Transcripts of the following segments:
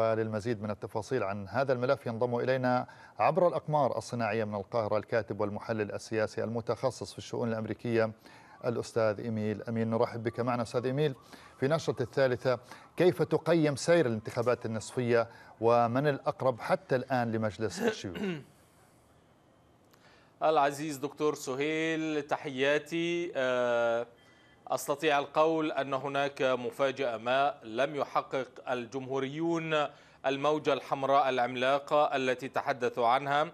للمزيد من التفاصيل عن هذا الملف ينضم إلينا عبر الأقمار الصناعية من القاهرة الكاتب والمحلل السياسي المتخصص في الشؤون الأمريكية الأستاذ إيميل أمين نرحب بك معنا أستاذ إيميل في نشرة الثالثة كيف تقيم سير الانتخابات النصفية ومن الأقرب حتى الآن لمجلس الشيوخ العزيز دكتور سهيل تحياتي أه أستطيع القول أن هناك مفاجأة ما لم يحقق الجمهوريون الموجة الحمراء العملاقة التي تحدثوا عنها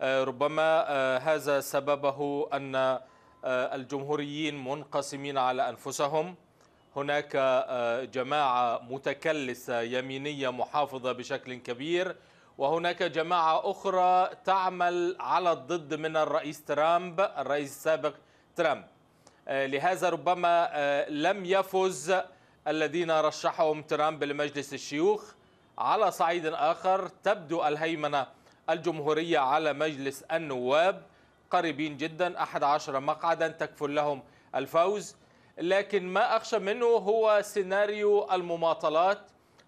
آه، ربما آه، هذا سببه أن آه، الجمهوريين منقسمين على أنفسهم هناك جماعة متكلسة يمينية محافظة بشكل كبير وهناك جماعة أخرى تعمل على الضد من الرئيس ترامب الرئيس السابق ترامب آه، لهذا ربما آه، لم يفز الذين رشحهم ترامب لمجلس الشيوخ على صعيد آخر تبدو الهيمنة الجمهورية على مجلس النواب قريبين جدا 11 مقعدا تكفل لهم الفوز لكن ما أخشى منه هو سيناريو المماطلات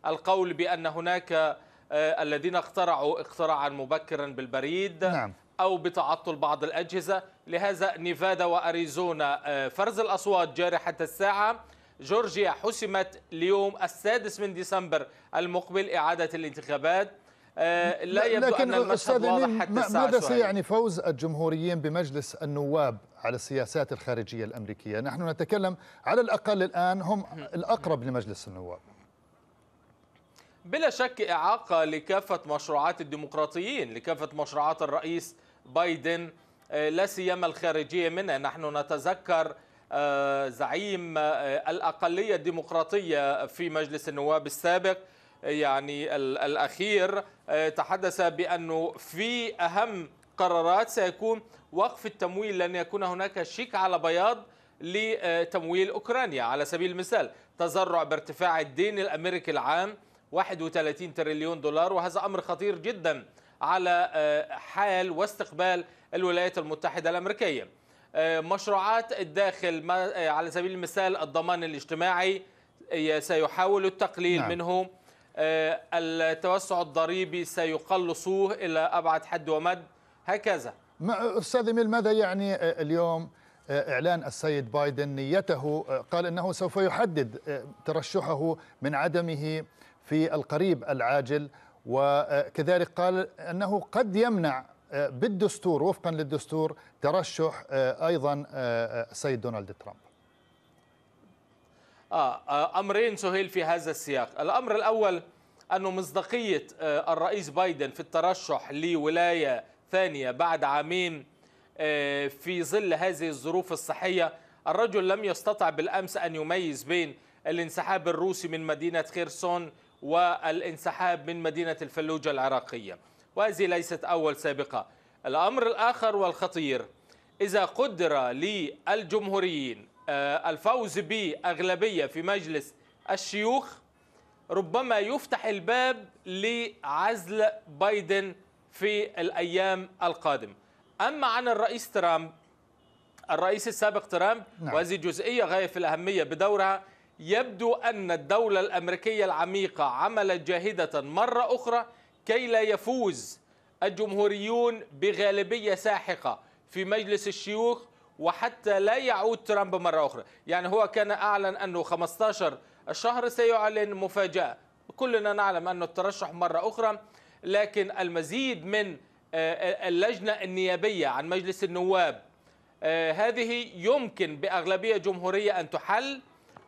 القول بأن هناك آه، الذين اخترعوا اختراعا مبكرا بالبريد نعم. أو بتعطل بعض الأجهزة لهذا نيفادا وأريزونا آه، فرز الأصوات جارحة الساعة جورجيا حسمت اليوم السادس من ديسمبر المقبل إعادة الانتخابات آه، لا يبدو لكن أن المشهد واضح حتى الساعة ماذا سيعني فوز الجمهوريين بمجلس النواب على السياسات الخارجية الأمريكية نحن نتكلم على الأقل الآن هم الأقرب لمجلس النواب بلا شك إعاقة لكافة مشروعات الديمقراطيين لكافة مشروعات الرئيس بايدن آه، لا سيما الخارجيه منه نحن نتذكر آه، زعيم آه، الاقليه الديمقراطيه في مجلس النواب السابق يعني الاخير تحدث بانه في اهم قرارات سيكون وقف التمويل لن يكون هناك شيك على بياض لتمويل اوكرانيا على سبيل المثال تزرع بارتفاع الدين الامريكي العام 31 تريليون دولار وهذا امر خطير جدا على آه، حال واستقبال الولايات المتحدة الأمريكية آه، مشروعات الداخل آه، على سبيل المثال الضمان الاجتماعي سيحاول التقليل نعم. منه التوسع الضريبي سيقلصوه إلى أبعد حد ومد هكذا أستاذ إميل ماذا يعني اليوم إعلان السيد بايدن نيته قال أنه سوف يحدد ترشحه من عدمه في القريب العاجل وكذلك قال أنه قد يمنع آه، بالدستور وفقا للدستور ترشح آه، أيضا السيد آه، دونالد ترامب آه أمرين سهيل في هذا السياق الأمر الأول أن مصداقية الرئيس بايدن في الترشح لولاية ثانية بعد عامين في ظل هذه الظروف الصحية الرجل لم يستطع بالأمس أن يميز بين الانسحاب الروسي من مدينة خيرسون والانسحاب من مدينة الفلوجة العراقية وهذه ليست أول سابقة الأمر الآخر والخطير إذا قدر للجمهوريين آه، الفوز بأغلبية في مجلس الشيوخ ربما يفتح الباب لعزل بايدن في الأيام القادمة أما عن الرئيس ترامب الرئيس السابق ترامب نعم. وهذه جزئية غاية في الأهمية بدورها يبدو أن الدولة الأمريكية العميقة عملت جاهدة مرة أخرى كي لا يفوز الجمهوريون بغالبية ساحقة في مجلس الشيوخ وحتى لا يعود ترامب مرة أخرى يعني هو كان أعلن أنه 15 الشهر سيعلن مفاجأة كلنا نعلم أنه الترشح مرة أخرى لكن المزيد من آه، آه، اللجنة النيابية عن مجلس النواب آه، هذه يمكن بأغلبية جمهورية أن تحل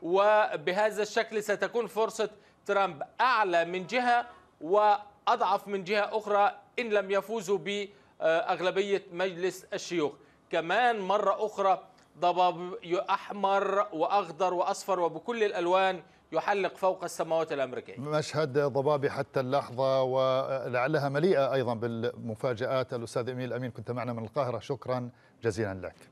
وبهذا الشكل ستكون فرصة ترامب أعلى من جهة وأضعف من جهة أخرى إن لم يفوزوا بأغلبية مجلس الشيوخ كمان مرة أخرى ضباب أحمر وأخضر وأصفر وبكل الألوان يحلق فوق السماوات الأمريكية مشهد ضبابي حتى اللحظة ولعلها مليئة أيضا بالمفاجآت الأستاذ أمين الأمين كنت معنا من القاهرة شكرا جزيلا لك